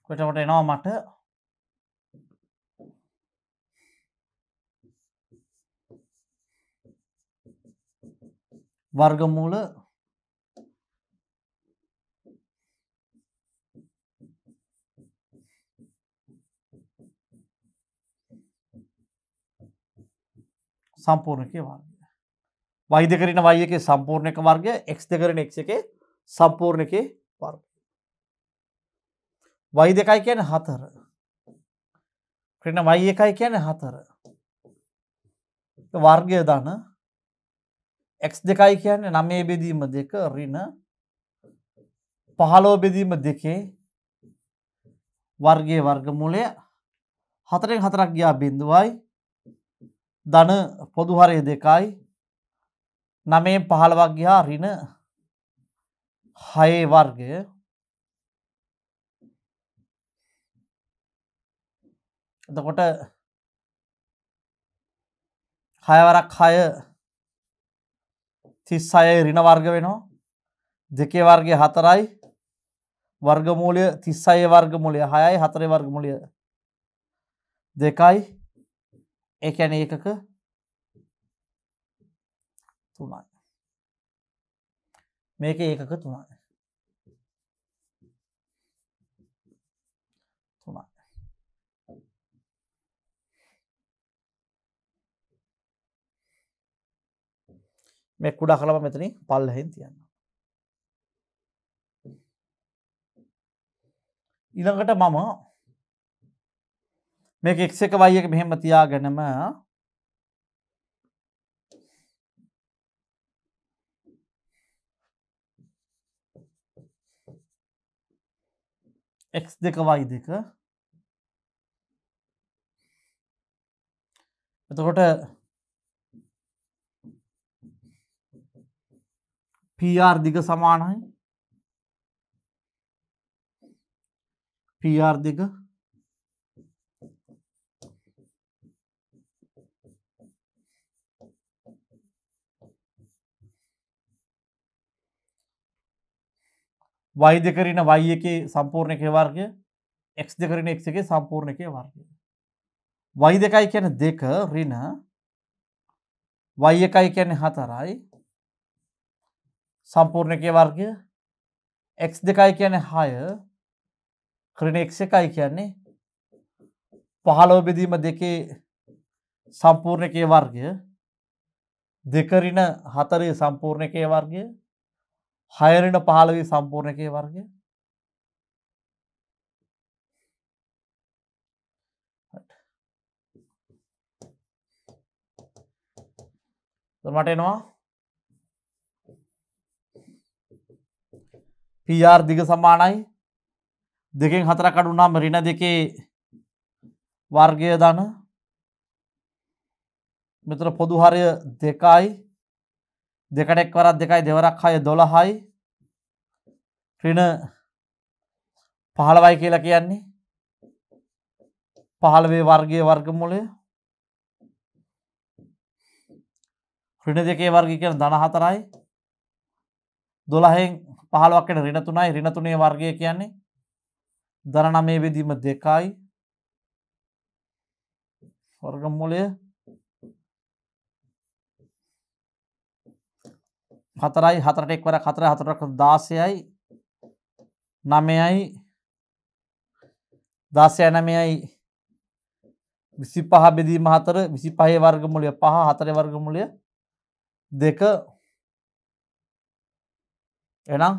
කොටට එනවා මට වර්ගමූල සම්පූර්ණක වර්ගය. වයි දෙ කරන වයි එක සම්පූර්ණක වර්ගය එක් දෙ කරන එක් එක සම්පූර්ණක වර්ග. වයි දෙකයි කියන හතර. ක්‍රන වයි එකයි කියන හතර. වර්ගය දන එක් දෙකයි කියන්න නමේ බෙදීම දෙක රින පහලෝ බෙදීම දෙකේ වර්ගය වර්ගමූලය හතරෙන් හතරක් ගියා බිඳුවයි ධන පොදුහරය දෙකයි නමේ පහළවක් ගියා රින හයේ වර්ගය එතකොට හයවරක් හය තිස් අයයි රිණ වර්ග වෙනවා දෙකේ වර්ගය හතරයි වර්ගමූලය තිස් අය වර්ගමූලය හයයි හතරේ වර්ගමූලිය දෙකයි එකැන ඒකක තුනයි මේක ඒකක තුනයි මේ කුඩා කලම මෙතනින් පල්ලහෙන් තියන්න. ඉළඟට මම මේක එක් එක වයි එක මෙහෙම තියාගෙනම එක් දෙක වයි දෙක එතකොට PR දිග සමානයි PR දිග y දෙකරින y එකේ සම්පූර්ණ එකේ වර්ගය x දෙකරින x එකේ සම්පූර්ණ එකේ වර්ගය y දෙකයි කියන්නේ දෙක ඍණ y එකයි කියන්නේ හතරයි සම්පූර්ණකය වර්ගය එක් දෙකයි කියන්නේ හය කරන එක් එකයි කියන්නේ පහළව බෙදීම දෙකේ සම්පූර්ණකය වර්ගය දෙකරින හතරේ සම්පූර්ණකය වර්ගය හයරින පහළවේ සම්පූර්ණකය වර්ගය මට එනවා පR දිග සමානයි දෙකෙන් හතරක් අඩු වුණාම ඍණ දෙකේ වර්ගය ධන මෙතන පොදු හරය දෙකයි දෙකට එක්වරක් දෙකයි දෙවරක් 6 12යි ඍණ 15යි කියලා කියන්නේ 15 වර්ගයේ වර්ගමූලය ඍණ දෙකේ වර්ගය කියන්නේ ධන 4යි 12න් 15ක් වෙන ඍණ 3යි ඍණ 3ේ වර්ගය කියන්නේ 19 බෙදීම 2යි වර්ගමූලය 4යි 4ට එක්වරක් 4යි 4ට 16යි 9යි 16යි 9යි 25 බෙදීම 4 25 වර්ගමූලය 5 4 වර්ගමූලය 2 එහෙනම්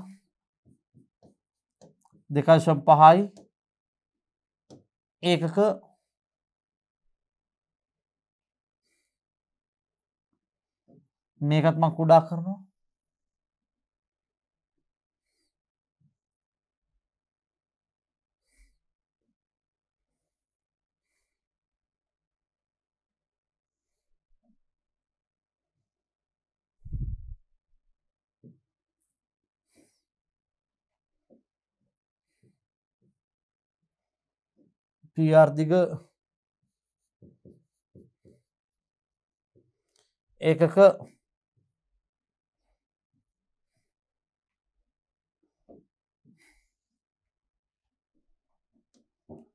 දෙකශම් පහයි ඒකක මේකත්ම කුඩා කරනවා ක්‍රියාර්ථික ඒකක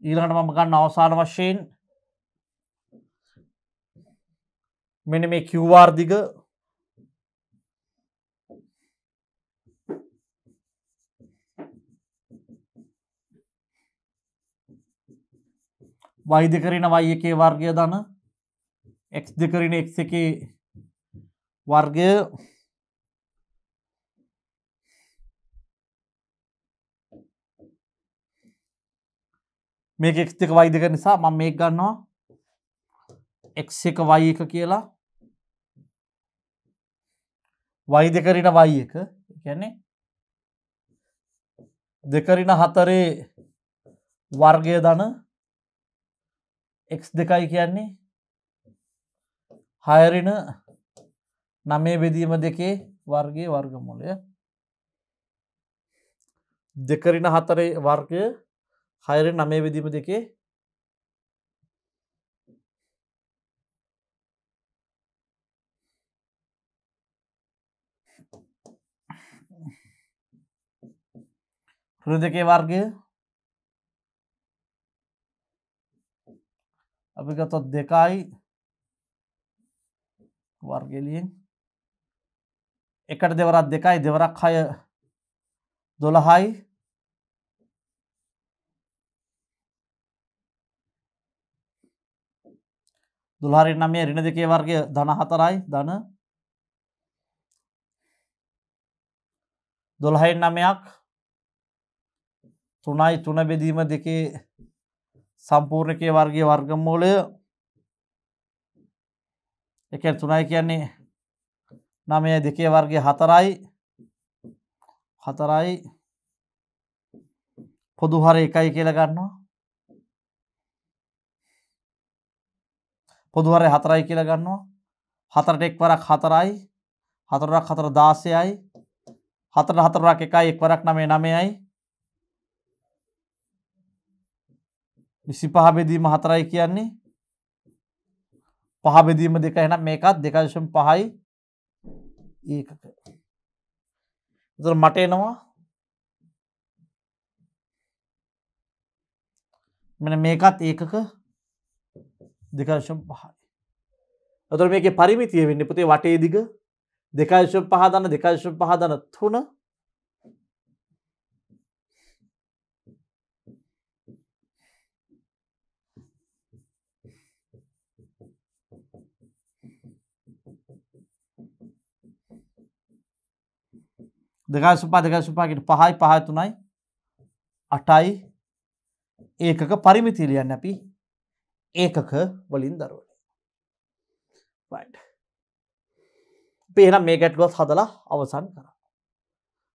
ඊළඟට මම ගන්න අවසාන වශයෙන් මෙන මේ කිව්වාර්ධික වයි දෙකරන වයි එකේ වර්ගය දන එක් දෙකරන එක් එකේ වර්ගය මේක එක් දෙක වයි දෙක නිසා මම මේක ගන්නවා එක් එක වයි එක කියලා වයි දෙකරන වයි එක ගැන්නේ දෙකරින හතරේ වර්ගය දන එක් දෙකයි කියන්නේ හයරින නමේ බෙදීම දෙකේ වර්ගේ වර්ගමුලය දෙකරින හතරේ වර්ගය හයර නමේ බෙදීම දෙකේ රුදකේ වර්ගය අපි ගතොත් දෙකයි වර්ගලියෙන් එකට දෙවරත් දෙකයි දෙවරක් හය දොළහයි දුලාරි නමේ රිණ දෙකේ වර්ගය දන හතරයි දන දොළහයි නමයක් තුනයි තුන බෙදීම දෙකේ සම්පූර්ණකය වර්ගය වර්ගමූලය එක තුනයි කියන්නේ නමය දෙකේ වර්ගය හතරයි හතරයි පොදු හර එකයි කියල ගන්නවා පොදුහරය හතරයි කියල ගන්නවා හතරට එක් වරක් හතරයි හතරක් හතර දාසයයි හතර හතරක් එකයි එක් වරක් නමේ නමයයි විසි පහබෙදීම හතරයි කියන්නේ පහබෙදීම දෙක එනම් මේකත් දෙකශම් පහයි ඒකක තුර මට එනවා මෙන මේකත් ඒකක දෙකශම් පහයි ඇතුර මේක පරිමිතිය වෙන්න පුතේ වටේදිග දෙකශම් පහදන්න දෙකශම් පහදන තුන දෙකසුපා දෙකසුපාකට පහයි පහ තුනයි අටයි ඒකක පරිමිතිලියන්න අපි ඒකක වලින් දරුවන පේනම් මේ ගැට්ගොස් හදලා අවසන් කර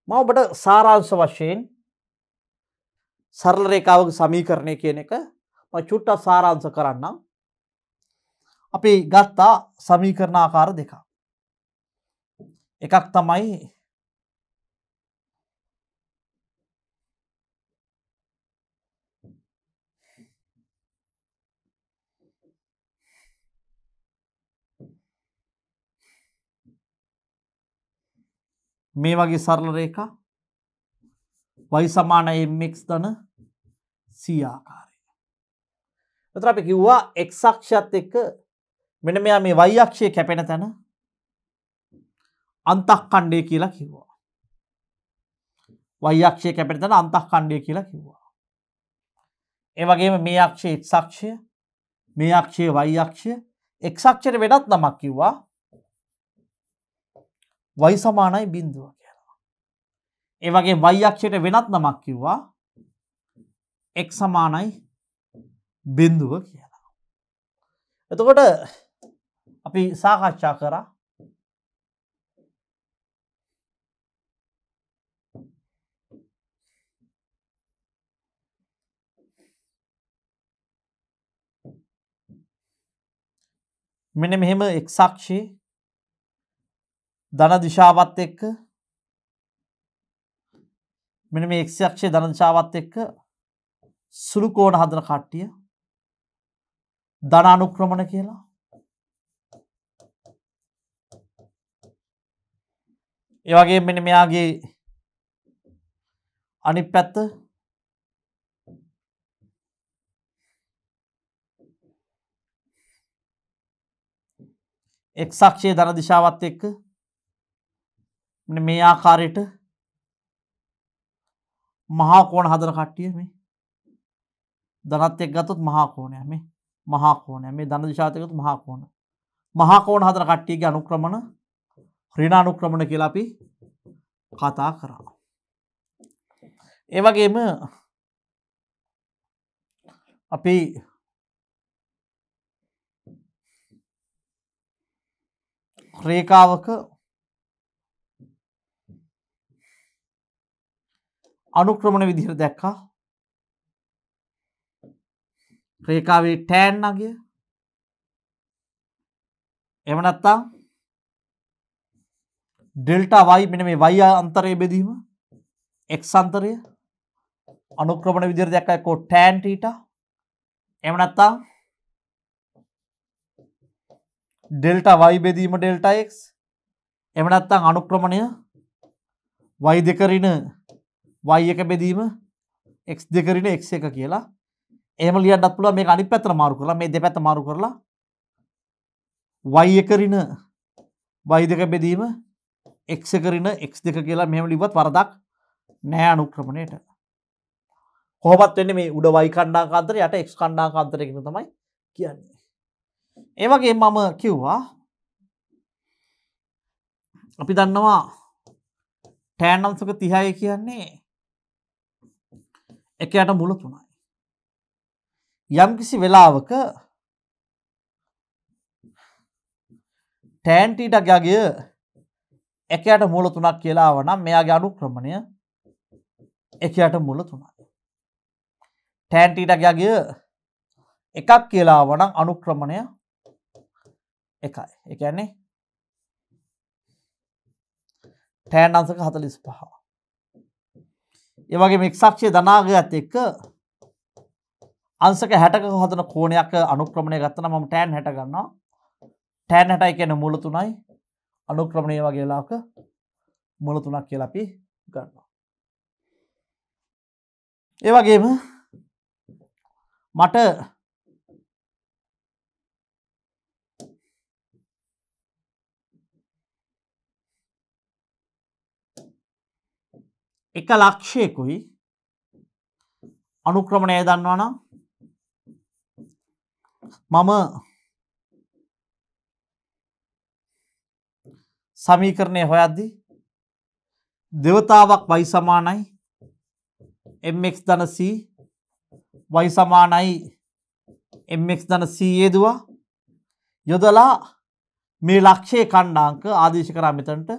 මම ඔබට සාරාංශ වශයෙන් සරල රේකාවක සමීකරණය කියන එක චුට්ට සාරාංශ කරන්න අපි ගත්තා සමීකරණාකාර දෙකා එකක් තමයි මේ වගේ සරල රේඛා y සමාන mx ධන c ආකාරය. එතකොට අපි කිව්වා x අක්ෂයත් එක්ක මෙන්න මෙයා මේ y අක්ෂය කැපෙන තැන අන්තක්ඛණ්ඩය කියලා කිව්වා. y අක්ෂය කැපෙන තැන අන්තක්ඛණ්ඩය කියලා කිව්වා. ඒ වගේම මේ අක්ෂය x අක්ෂය, මේ අක්ෂය y අක්ෂය, x අක්ෂයට වෙනත් නමක් කිව්වා. වයි සමානයි බින්දුව කියලා. ඒ වගේ වයියක්ෂයට වෙනත් නමක් කිව්වා එක් සමානයි බින්දුව කියලා. එතකොට අපි සාකච්ඡා කරා මෙන මෙහෙම එක්සාක්ෂි ධන දිශාවත් එක්ක මෙන මේ එක්ෂයක්ෂය දනශාවත් එක්ක සුළු කෝන හදන කට්ටිය ධන අනුක්‍රමණ කියලා ඒවගේ මෙන මෙයාගේ අනි පැත්ත එක්සක්ෂය ධන දිශාවත් එක්ක මේ ආකාරයට මහාකෝන හදන කට්ටිය මේ ධනත්යෙක් ගතොත් මහාකෝනය මේ මහාකෝනය මේ ධන දිශාතයකුත් මහාකෝන මහාකෝන හදන කට්ටියගේ අනුක්‍රමණ රිනානුක්‍රමණ කියලාපි කතා කරා. ඒවගේම අපි රේකාවක අනුක්‍රමණ විදිහට දැක්කා ක්‍රේකාවේ ටෑන් අගය එමනත්තා ඩෙල්ටා වයි මෙන මේ වයි අන්තරය බෙදීම එක් අන්තරය අනුක්‍රමණ විදිර දැක්කයි කෝ ටෑන්ටීට එමනත්තා ඩෙල්ටා වයි බෙදීම ඩෙල්ටා එක් එමනත්තං අනුක්‍රමණය වයි දෙකරින වයි එක බෙදීම එක් දෙකරට එක් එක කියලා එම ලියන්නත් පුළුව මේ අනි පැත්‍ර මාරු කරලා මේ දෙපැත්ත මාරු කරලා වයි එකරින වයි දෙක බෙදීම එක් කරන එක් දෙක කියලා මෙම ලිවත් වරදක් නෑ අනුක්‍රමණයට හෝමත් වෙන්න මේ උඩ වයි කණ්ඩාකාන්තර යට එක් කණ්ඩාකාන්තරයකන තමයි කියන්නේ. ඒවගේ මම කිව්වා අපි දන්නවා ටෑනම්සක තිහාය කියන්නේ එකයට මුල තුනයි. යම්කිසි වෙලාවක ටෑන්ටීටක්යාගේ එකයට මුල තුනක් කියලාව නම් මෙයාගේ අඩු ක්‍රමණය එකයට මුල තුනයි. ටෑන්ටීටක්යාගේ එකක් කියලා වනම් අනුක්‍රමණය එකයි එකන්නේ ටෑන් අන්සක හතලිස් පහවා ඒවගේ මික්සක්ෂය දනාගයත් එක්ක අන්සක හැටක හදන කෝනයක් අනුක්‍රමණය ගත්තන මම ටෑන් හැට ගන්නවා ටෑන් හැටයි කියන මුල තුනයි අනුක්‍රමණය වගේලාක මුල තුනක් කියලපි ගන්නවා. ඒවගේම මට එක ලක්ෂයකුයි අනුක්‍රමණය දන්නවන මම සමීකරණය හොයද්දි දෙවතාවක් වයි සමානයි එක් දනස වයි සමානයි එක් දනසයේ දවා යොදලා මේ ලක්ෂය කණ්ඩාංක ආදේශ කරා මෙතන්ට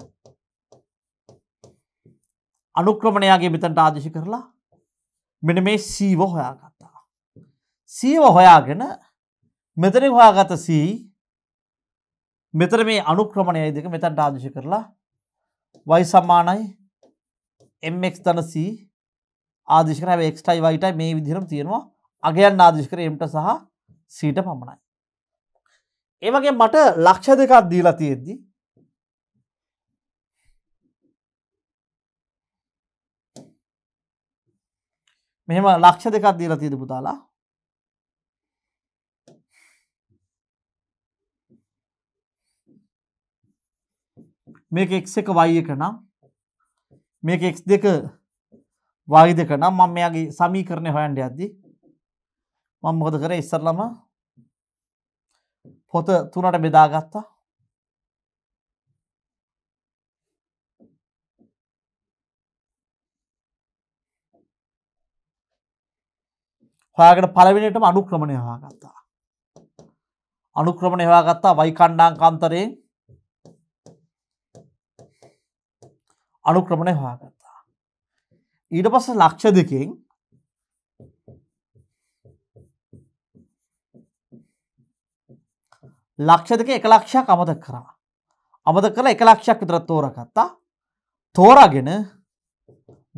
අනුක්‍රමණයාගේ මෙතන්ට ආදේශ කරලා මෙන මේ සීව හොයාගත්තා. සීව හොයාගෙන මෙතන හොයාගත සී මෙතර මේ අනුක්‍රමණය දෙක මෙතන්ට ආදේශ කරලා වයි සම්මානයි එක් තනසී ආදිශකර එක්ටයි වයිටයි මේ විදිරම් තියෙනවා අගයන් ආදිශකර එම්ට සහ සීට පමණයි. ඒවගේ මට ලක්ෂ දෙකක් දීලා තියෙද්දිී මෙහෙම ලක්ෂ දෙකක් දීලා තියෙද පුතාලා මේක එක් එක වයි එක නම් මේක එක් දෙක වයි දෙක නම් මම මෙයාගේ සමීකරණය හොයන්ඩ අද්දි මං මොකද කර ඉස්සරලම පොත තුනට බෙදාගත්තා හොයාගෙන පළවෙනිටම අනුක්‍රමණය හොයාගත්තා. අනුක්‍රමණය හොයාගත්තා වයිකණ්ඩාංකාන්තරයෙන් අනුක්‍රමණය හොයාගත්තා. ඊට පස්ස ලක්ෂ දෙකින් ලක්ෂ දෙක එක ලක්ෂයක් අමත කරා. අමත කළ එක ලක්ෂයක් විතර තෝරගත්තා තෝරාගෙන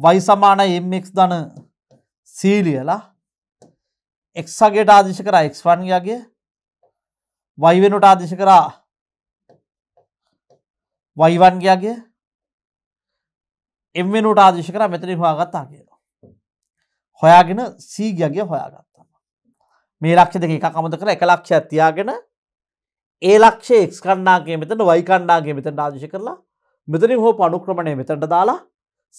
වයි සමාන එම්ක් දන සීලියලා එක්සගේට ආදිශ කරා එක්වන්ගගේ වයිවෙනුට ආදිශ කරා වයිවන්ගයාගේ එවෙනුට ආදිශ කර මෙතන හොයාගත්තා කියලා හොයාගෙන සීගියගේ හොයාගත්තම මේ ලක්ෂ දෙක එක අමත කර එක ලක්ෂ ඇතියාගෙන ඒ ලක්ෂේ එක් කණ්ඩාගේ මෙතට වයිකණ්ඩාගේ මෙතට ආදිශ කරලා මෙතනින් හෝ පනුක්‍රමණය මෙතට දාලා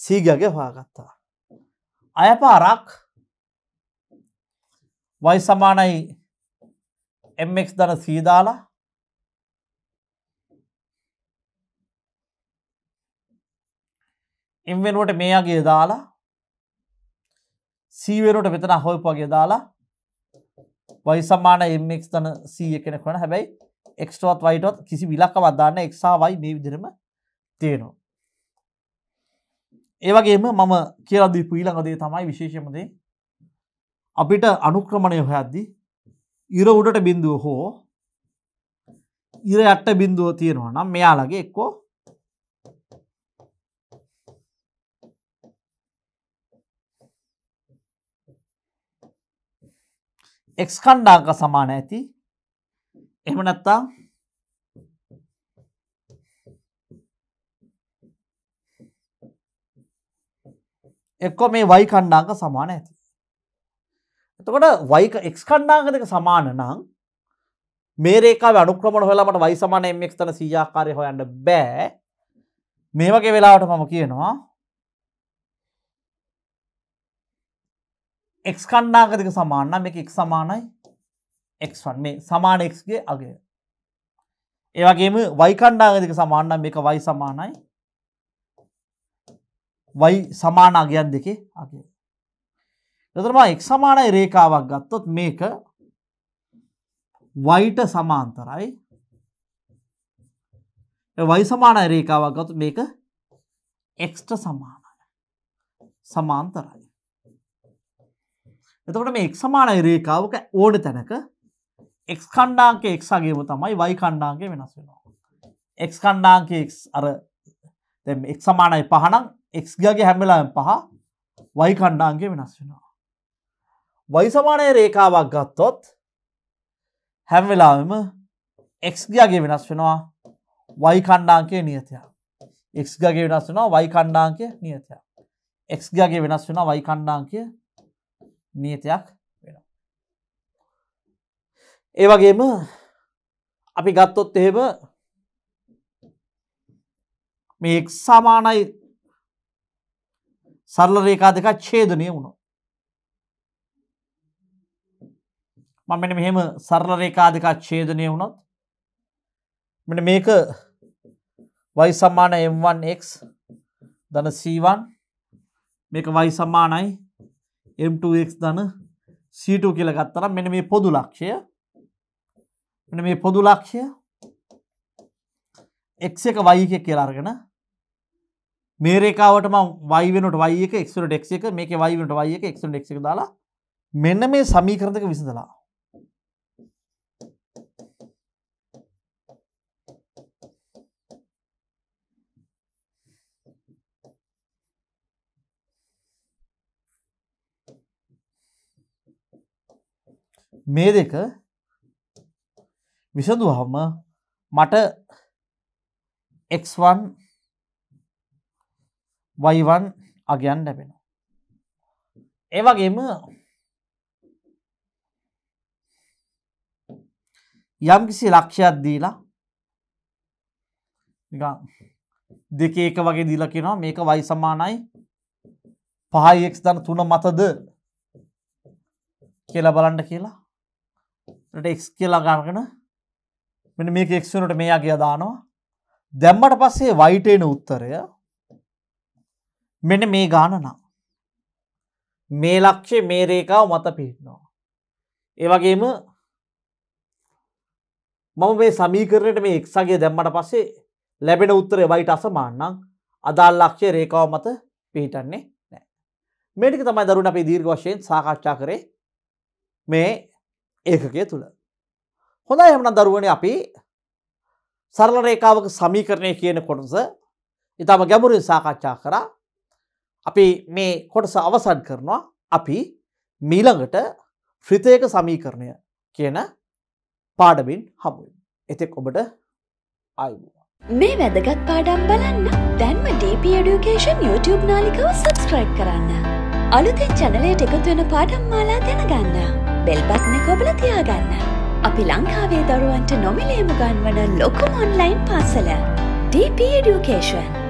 සීගගේ හොයාගත්තා අයපාරක් වයි සමානයි එක් දන සීදාලා එම් වෙනුවට මේ අගේ දාලා සීවරුවට වෙතන හොයපු වගේ දාලා වයි සමාන එක් තන සීය කෙන කොන හැබැයි එක්ස්ටෝත් වයිටොත් කිසි විලක්ක වදදාන්න එක්සා වයි මේ විදිරම තියෙනවා ඒවගේම මම කියලදී පීලඟදේ තමයි විශේෂමදේ අපිට අනුක්‍රමණය හොයද්දි ඉර උඩට බිඳුව හෝ ඉර ඇට්ට බිඳුව තියෙනවා නම් මෙයාලගේ එක්කෝ එක්ස් කණ්ඩාංක සමාන ඇති එහෙම නැත්තා එක්කො මේ වයි කණ්ඩාංක සමාන ඇති එතකොට වයික එක් කණ්ඩාගතක සමාන නම් මේරේකා අනුක්‍රමණ හොලාමට වයි සමාන එක් තන සීයාකාරය හොයන්න බෑ මේ වගේ වෙලාවට මම කියනවා එක් කණ්ඩාගතික සමාන්නම් එක එක් සමානයි එක්වන් මේ සමාන එක්ගේ අගේ ඒවගේම වයි කණ්ඩාගතික සමාන්නම් එක වයි සමානයි වයි සමාන අගයක් දෙකේ අගේ එතම එක් සමානයි රේකාවක් ගත්තොත් මේක වයිට සමාන්තරයි වයි සමානයි රේකාවක් ගතු මේක එක්ට සමානයි සමාන්තරයි එතකට මේ එක් සමානයි රේකාවක ඕඩ තැනක එක් කණ්ඩාංක එක්සගේම තමයි වයි කණ්ඩාන්ගේ වෙනස් වෙනවා එක් කණ්ඩාංක අර එක් සමානයි පහනම් එක්ගගේ හැමලාෙන් පහ වයි කණ්ඩාන්ගේ වෙනස් වෙනවා වයිසමානය රේකාවක් ගත්තොත් හැම්වෙලාම එක්ගගේ වෙනස් වෙනවා වයි කණ්ඩාංකය නියතයා. එක්ගගේ වෙනස් වෙනවා වයි කණ්ඩාංකය නියතයා. එක්ගගේ වෙනස් වෙන වයි කණ්ඩාංකය නියතයක් වෙන. ඒවගේම අපි ගත්තොත් එහෙම මේ සමානයි සරල රේකා දෙක ඡේදනය වුණු. මම මෙන්න මෙහෙම සරල රේඛා දෙකක් ඡේදනය වුණොත් මෙන්න මේක y සමාන m1x ධන c1 මේක y සමානයි m2x ධන c2 කියලා ගත්තා නම් මෙන්න මේ පොදු ලක්ෂය මෙන්න මේ පොදු ලක්ෂය x එක y එක කියලා අරගෙන මේ රේඛාවට මම y වෙනකොට y එක x වලට x එක මේකේ y වෙනකොට y එක x වලට x එක දාලා මෙන්න මේ සමීකරණ දෙක විසඳලා මේ දෙක විසඳුහම මට x1 y1 අගයන් ලැබෙන. ඒවගේම යම් කිසි ලක්ෂයක් දීලා දෙක ඒක වගේ දීල කෙනවා මේක වයි සමානයි පහයික් දන තුන මතද කියලා බලන්ඩ කියලා ට එක් කියලා ගන්නගෙන මෙ මේ එක්ෂනට මෙයා කිය දානවා දැම්මට පස්සේ වයිටේන උත්තරය මෙන මේ ගාන නම් මේ ලක්ෂේ මේ රේකාව මත පිහිටනවා ඒවගේම මම මේ සමීකරණයට මේ එක්සගේ දැම්මට පස්සේ ලැබෙන උත්තරය වයිට අසමාන්නම් අදාල් ලක්ෂය රේකාව මත පිහිටන්නේ නෑ මේටික තමයි දරුණ අපේ දීර්ඝ වශයෙන් සාකච්ඡා කරේ මේ ඒකකය තුළ. හොඳ එහමන දරුවන අපි සරල රේකාවක සමීකරණය කියන කොටස ඉතාම ගැමුරින් සාකච්ඡා කරා අපි මේ කොටස අවසන් කරනවා අපි මීළඟට ශ්‍රිතයක සමීකරණය කියන පාඩමින් හමුවෙන් එතෙක් ඔබට අයුවා මේ වැදගත් පාඩම් බලන්න දැන්ම DP Education YouTube නාලිකව සබස්ක්‍රයිබ් කරන්න අලුතින් චනලයට එකතු වෙන පාඩම් මාලා දැනගන්න බෙල්බත්න කොබල තියාගන්න. අපි ලංකාවේ දරුවන්ට නොමිලේමු ගන්වන ලොකුම ඔන්ලයින් පාසල. DP Education.